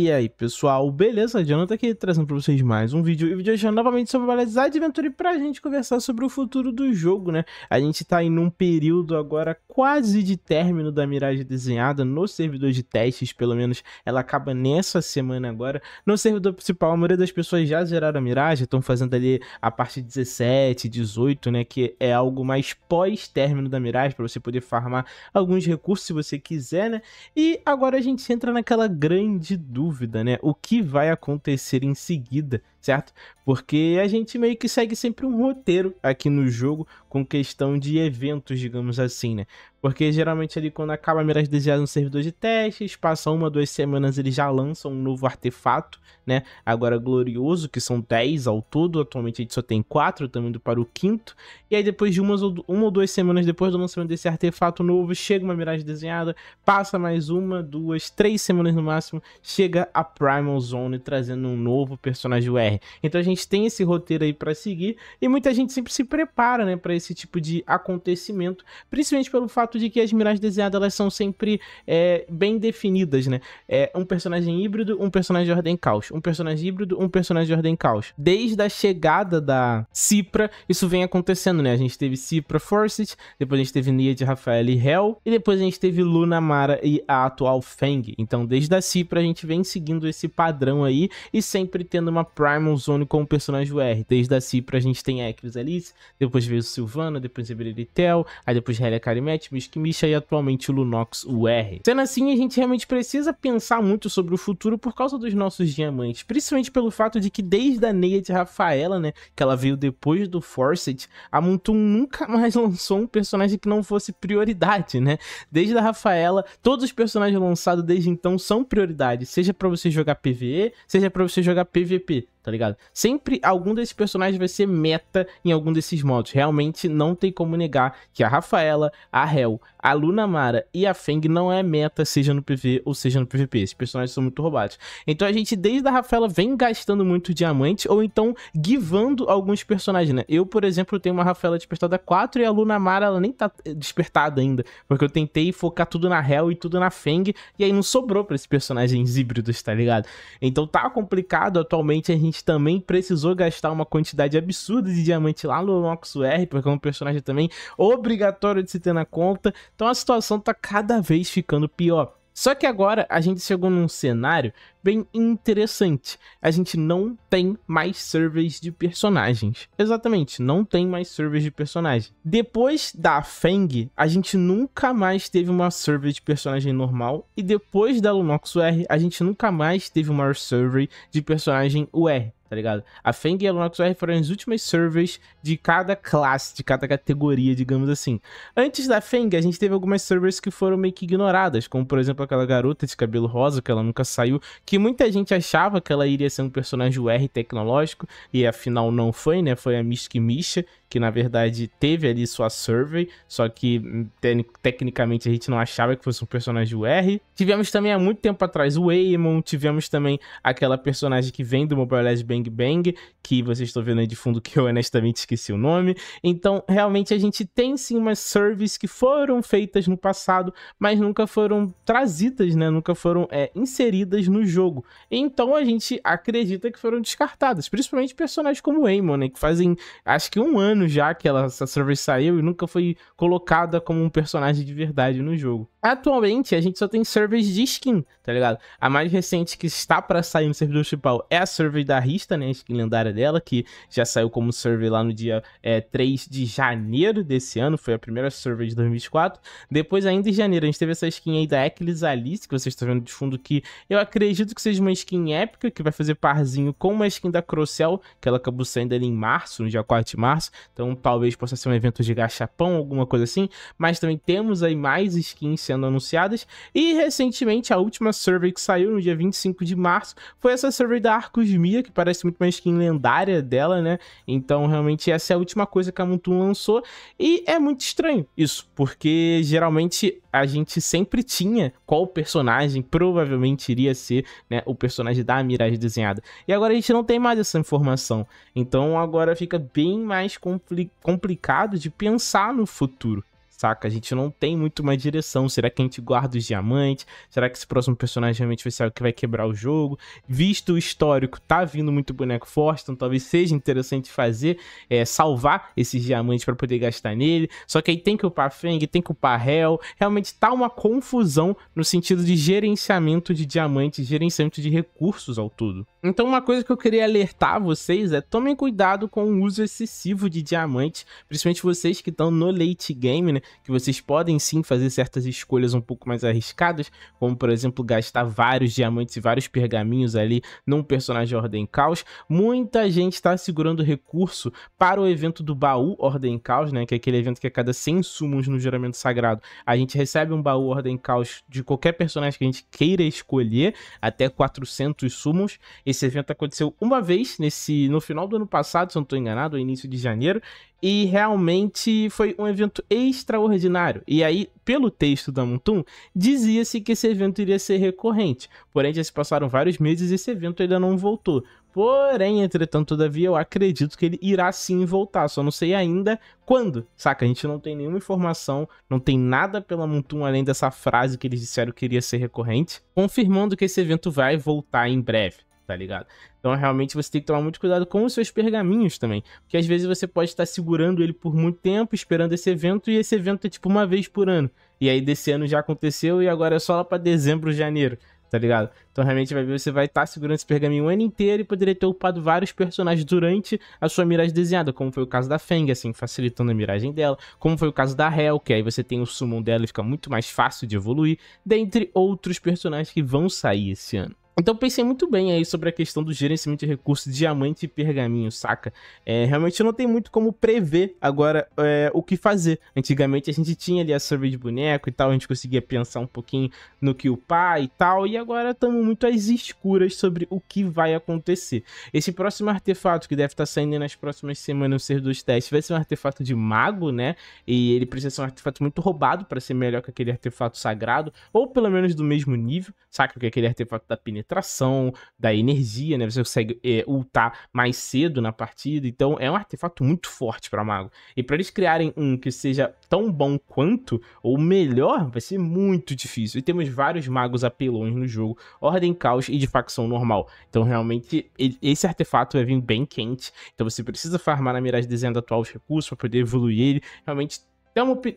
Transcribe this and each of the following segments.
E aí, pessoal, beleza? Jonathan aqui trazendo para vocês mais um vídeo. E o vídeo hoje é novamente sobre Balades Adventure para a gente conversar sobre o futuro do jogo, né? A gente está em um período agora quase de término da miragem desenhada no servidor de testes, pelo menos ela acaba nessa semana agora. No servidor principal, a maioria das pessoas já zeraram a miragem, estão fazendo ali a parte 17, 18, né? Que é algo mais pós-término da miragem, para você poder farmar alguns recursos se você quiser, né? E agora a gente entra naquela grande dúvida dúvida, né? O que vai acontecer em seguida certo? Porque a gente meio que segue sempre um roteiro aqui no jogo com questão de eventos, digamos assim, né? Porque geralmente ali quando acaba a miragem desenhada no servidor de testes, passa uma, duas semanas eles já lançam um novo artefato, né? Agora glorioso, que são 10 ao todo, atualmente a gente só tem 4, estamos indo para o quinto. E aí depois de umas, uma ou duas semanas depois do lançamento desse artefato novo, chega uma miragem desenhada, passa mais uma, duas, três semanas no máximo, chega a Primal Zone trazendo um novo personagem UR BR. Então a gente tem esse roteiro aí para seguir e muita gente sempre se prepara, né, para esse tipo de acontecimento, principalmente pelo fato de que as miragens desenhadas elas são sempre é, bem definidas, né? É um personagem híbrido, um personagem de ordem caos, um personagem híbrido, um personagem de ordem caos. Desde a chegada da Cipra, isso vem acontecendo, né? A gente teve Cipra Forces, depois a gente teve Nia de Rafael e Hell, e depois a gente teve Luna Mara e a atual feng Então, desde a Cipra a gente vem seguindo esse padrão aí e sempre tendo uma Prime Simon Zone como personagem UR. Desde a Cipra a gente tem a Ekris Alice, depois veio Silvana, depois Ebrelitel, aí depois Helia Karimete, Miskmisha e atualmente o Lunox UR. Sendo assim, a gente realmente precisa pensar muito sobre o futuro por causa dos nossos diamantes, principalmente pelo fato de que desde a Neia de Rafaela, né, que ela veio depois do Forset, a Montum nunca mais lançou um personagem que não fosse prioridade, né? Desde a Rafaela, todos os personagens lançados desde então são prioridade, seja para você jogar PvE, seja para você jogar PvP tá ligado? Sempre algum desses personagens vai ser meta em algum desses modos. Realmente não tem como negar que a Rafaela, a Hel, a Luna Mara e a Feng não é meta, seja no PV ou seja no PVP. Esses personagens são muito roubados. Então a gente, desde a Rafaela, vem gastando muito diamante ou então givando alguns personagens, né? Eu, por exemplo, tenho uma Rafaela despertada 4 e a Luna Mara, ela nem tá eh, despertada ainda, porque eu tentei focar tudo na Hel e tudo na Feng e aí não sobrou para esses personagens híbridos, tá ligado? Então tá complicado atualmente a gente gente também precisou gastar uma quantidade absurda de diamante lá no Nox R, porque é um personagem também obrigatório de se ter na conta. Então a situação tá cada vez ficando pior. Só que agora a gente chegou num cenário bem interessante. A gente não tem mais surveys de personagens. Exatamente, não tem mais surveys de personagem. Depois da Feng, a gente nunca mais teve uma survey de personagem normal. E depois da Lunox UR, a gente nunca mais teve uma survey de personagem UR tá ligado? A Feng e a LunaXR foram as últimas servers de cada classe, de cada categoria, digamos assim. Antes da Feng, a gente teve algumas servers que foram meio que ignoradas, como por exemplo aquela garota de cabelo rosa, que ela nunca saiu, que muita gente achava que ela iria ser um personagem UR tecnológico, e afinal não foi, né? Foi a Mystic Misha, que na verdade teve ali sua survey, só que hum, te tecnicamente a gente não achava que fosse um personagem UR. Tivemos também há muito tempo atrás o Waymon, tivemos também aquela personagem que vem do Mobile Legends Bang Bang, que vocês estão vendo aí de fundo que eu honestamente esqueci o nome. Então, realmente a gente tem sim umas surveys que foram feitas no passado, mas nunca foram trazidas, né? Nunca foram é, inseridas no jogo. Então a gente acredita que foram descartadas, principalmente personagens como o Waymon, né? Que fazem acho que um ano anos já que ela, essa Survey saiu e nunca foi colocada como um personagem de verdade no jogo. Atualmente, a gente só tem surveys de skin, tá ligado? A mais recente que está para sair no servidor principal é a survey da Rista, né? A skin lendária dela, que já saiu como survey lá no dia é, 3 de janeiro desse ano. Foi a primeira survey de 2024. Depois, ainda em janeiro, a gente teve essa skin aí da Eclis Alice, que vocês estão vendo de fundo que eu acredito que seja uma skin épica, que vai fazer parzinho com uma skin da Crocel, que ela acabou saindo ali em março, no dia 4 de março. Então, talvez possa ser um evento de gachapão, alguma coisa assim. Mas também temos aí mais skins sendo anunciadas. E recentemente, a última survey que saiu no dia 25 de março foi essa survey da Arcos Mia, que parece muito uma skin lendária dela, né? Então, realmente, essa é a última coisa que a Mutun lançou. E é muito estranho isso, porque geralmente a gente sempre tinha qual personagem provavelmente iria ser né, o personagem da Mirage desenhada. E agora a gente não tem mais essa informação. Então agora fica bem mais compli complicado de pensar no futuro saca? A gente não tem muito uma direção. Será que a gente guarda os diamantes? Será que esse próximo personagem realmente vai ser o que vai quebrar o jogo? Visto o histórico, tá vindo muito boneco forte, então talvez seja interessante fazer, é, salvar esses diamantes para poder gastar nele. Só que aí tem que upar Feng, tem que upar Hell. Realmente tá uma confusão no sentido de gerenciamento de diamantes, gerenciamento de recursos ao todo. Então uma coisa que eu queria alertar vocês é tomem cuidado com o uso excessivo de diamantes, principalmente vocês que estão no late game, né? que vocês podem sim fazer certas escolhas um pouco mais arriscadas, como por exemplo gastar vários diamantes e vários pergaminhos ali num personagem Ordem Caos. Muita gente está segurando recurso para o evento do baú Ordem Caos, né? Que é aquele evento que a cada 100 sumos no juramento sagrado a gente recebe um baú Ordem Caos de qualquer personagem que a gente queira escolher, até 400 sumos. Esse evento aconteceu uma vez nesse no final do ano passado, se não estou enganado, início de janeiro e realmente foi um evento extraordinário. E aí, pelo texto da Mutum, dizia-se que esse evento iria ser recorrente. Porém, já se passaram vários meses e esse evento ainda não voltou. Porém, entretanto, todavia, eu acredito que ele irá sim voltar, só não sei ainda quando, saca? A gente não tem nenhuma informação, não tem nada pela Mutum além dessa frase que eles disseram que iria ser recorrente, confirmando que esse evento vai voltar em breve tá ligado? Então realmente você tem que tomar muito cuidado com os seus pergaminhos também. Porque às vezes você pode estar segurando ele por muito tempo, esperando esse evento, e esse evento é tipo uma vez por ano. E aí desse ano já aconteceu e agora é só lá pra dezembro, janeiro tá ligado? Então realmente vai ver, você vai estar tá segurando esse pergaminho o ano inteiro e poderia ter upado vários personagens durante a sua miragem desenhada, como foi o caso da Feng, assim, facilitando a miragem dela, como foi o caso da Hel, que aí você tem o summon dela e fica muito mais fácil de evoluir, dentre outros personagens que vão sair esse ano. Então pensei muito bem aí sobre a questão do gerenciamento de recursos diamante e pergaminho, saca? É, realmente não tem muito como prever agora é, o que fazer. Antigamente a gente tinha ali a survey de boneco e tal, a gente conseguia pensar um pouquinho no que upar e tal, e agora estamos muito às escuras sobre o que vai acontecer. Esse próximo artefato que deve estar tá saindo nas próximas semanas, ser dos testes, vai ser um artefato de mago, né? E ele precisa ser um artefato muito roubado para ser melhor que aquele artefato sagrado, ou pelo menos do mesmo nível, saca? Que aquele artefato da pineta tração, da energia, né? Você consegue é, ultar mais cedo na partida. Então é um artefato muito forte para mago. E para eles criarem um que seja tão bom quanto, ou melhor, vai ser muito difícil. E temos vários magos apelões no jogo, ordem caos e de facção normal. Então realmente esse artefato vai vir bem quente. Então você precisa farmar na miragem desenhando atual os recursos para poder evoluir ele. Realmente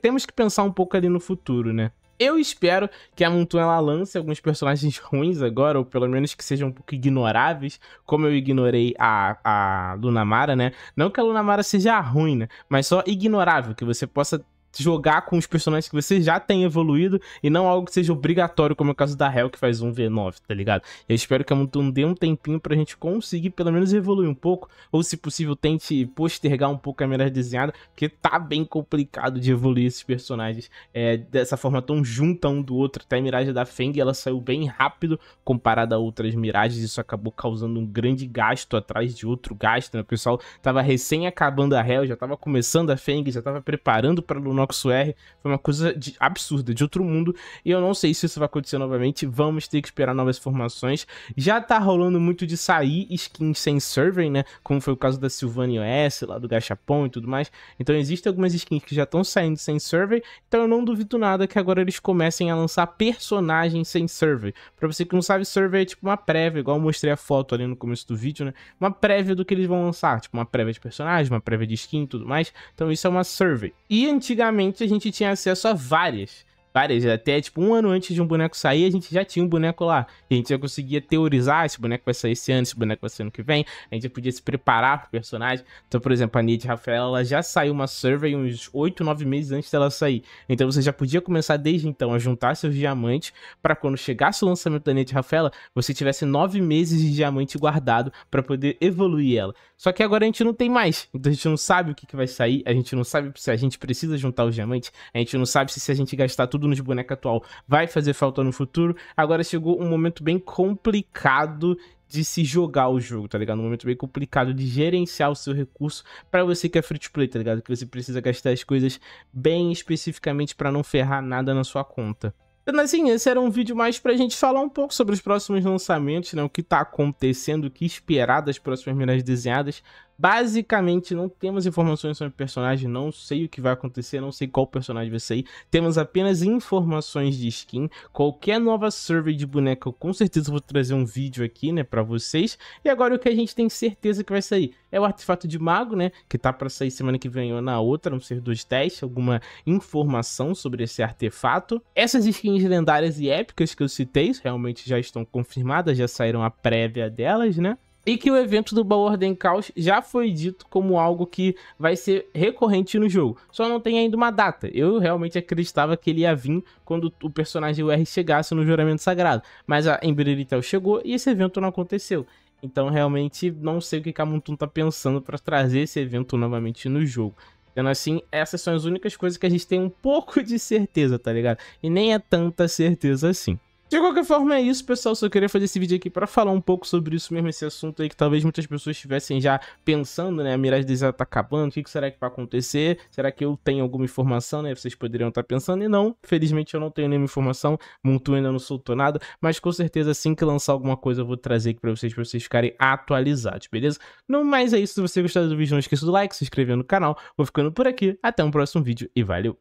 temos que pensar um pouco ali no futuro, né? Eu espero que a Montanha lance alguns personagens ruins agora, ou pelo menos que sejam um pouco ignoráveis, como eu ignorei a, a Lunamara, né? Não que a Lunamara seja ruim, né? Mas só ignorável, que você possa jogar com os personagens que você já tem evoluído e não algo que seja obrigatório, como é o caso da Hell, que faz um V9, tá ligado? Eu espero que a Mutum dê um tempinho pra gente conseguir pelo menos evoluir um pouco, ou se possível tente postergar um pouco a melhor desenhada, porque tá bem complicado de evoluir esses personagens é, dessa forma tão junta um do outro. Até a miragem da Feng, ela saiu bem rápido comparada a outras miragens, isso acabou causando um grande gasto atrás de outro gasto, né? O pessoal tava recém acabando a Hell, já tava começando a Feng, já tava preparando pra Lunar R. Foi uma coisa de, absurda, de outro mundo. E eu não sei se isso vai acontecer novamente. Vamos ter que esperar novas formações. Já tá rolando muito de sair skins sem server, né? Como foi o caso da Sylvania OS, lá do Gachapon e tudo mais. Então existem algumas skins que já estão saindo sem server. Então eu não duvido nada que agora eles comecem a lançar personagens sem server. Pra você que não sabe, server é tipo uma prévia, igual eu mostrei a foto ali no começo do vídeo, né? Uma prévia do que eles vão lançar. Tipo, uma prévia de personagem, uma prévia de skin e tudo mais. Então isso é uma survey. E antigamente antigamente a gente tinha acesso a várias várias, até tipo um ano antes de um boneco sair, a gente já tinha um boneco lá. a gente já conseguia teorizar esse boneco vai sair esse ano, esse boneco vai sair ano que vem. A gente já podia se preparar pro personagem. Então, por exemplo, a Nid Rafael, ela já saiu uma survey uns 8, 9 meses antes dela sair. Então você já podia começar desde então a juntar seus diamantes para quando chegasse o lançamento da Nid Rafaela, você tivesse 9 meses de diamante guardado para poder evoluir ela. Só que agora a gente não tem mais. Então a gente não sabe o que, que vai sair, a gente não sabe se a gente precisa juntar os diamantes, a gente não sabe se, se a gente gastar tudo tudo nos bonecos atual vai fazer falta no futuro. Agora chegou um momento bem complicado de se jogar o jogo, tá ligado? Um momento bem complicado de gerenciar o seu recurso para você que é free to play, tá ligado? Que você precisa gastar as coisas bem especificamente para não ferrar nada na sua conta. Então, assim, esse era um vídeo mais pra gente falar um pouco sobre os próximos lançamentos, né? O que tá acontecendo, o que esperar das próximas minas desenhadas. Basicamente, não temos informações sobre o personagem, não sei o que vai acontecer, não sei qual personagem vai sair. Temos apenas informações de skin. Qualquer nova survey de boneca, eu com certeza vou trazer um vídeo aqui, né, para vocês. E agora o que a gente tem certeza que vai sair é o artefato de mago, né, que tá para sair semana que vem ou na outra, não ser dos testes, alguma informação sobre esse artefato. Essas skins lendárias e épicas que eu citei realmente já estão confirmadas, já saíram a prévia delas, né? e que o evento do Baorden Caos já foi dito como algo que vai ser recorrente no jogo. Só não tem ainda uma data. Eu realmente acreditava que ele ia vir quando o personagem UR chegasse no Juramento Sagrado, mas a Emberiritel chegou e esse evento não aconteceu. Então realmente não sei o que Kamuntun tá pensando para trazer esse evento novamente no jogo. Sendo assim, essas são as únicas coisas que a gente tem um pouco de certeza, tá ligado? E nem é tanta certeza assim. De qualquer forma, é isso, pessoal. Só queria fazer esse vídeo aqui para falar um pouco sobre isso mesmo, esse assunto aí que talvez muitas pessoas estivessem já pensando, né? A miragem deles tá acabando, o que, que será que vai acontecer? Será que eu tenho alguma informação, né? Vocês poderiam estar tá pensando, e não, felizmente eu não tenho nenhuma informação, Montu ainda não soltou nada, mas com certeza assim que lançar alguma coisa eu vou trazer aqui para vocês, para vocês ficarem atualizados, beleza? No mais é isso, se você gostar do vídeo não esqueça do like, se inscrever no canal, vou ficando por aqui, até um próximo vídeo e valeu!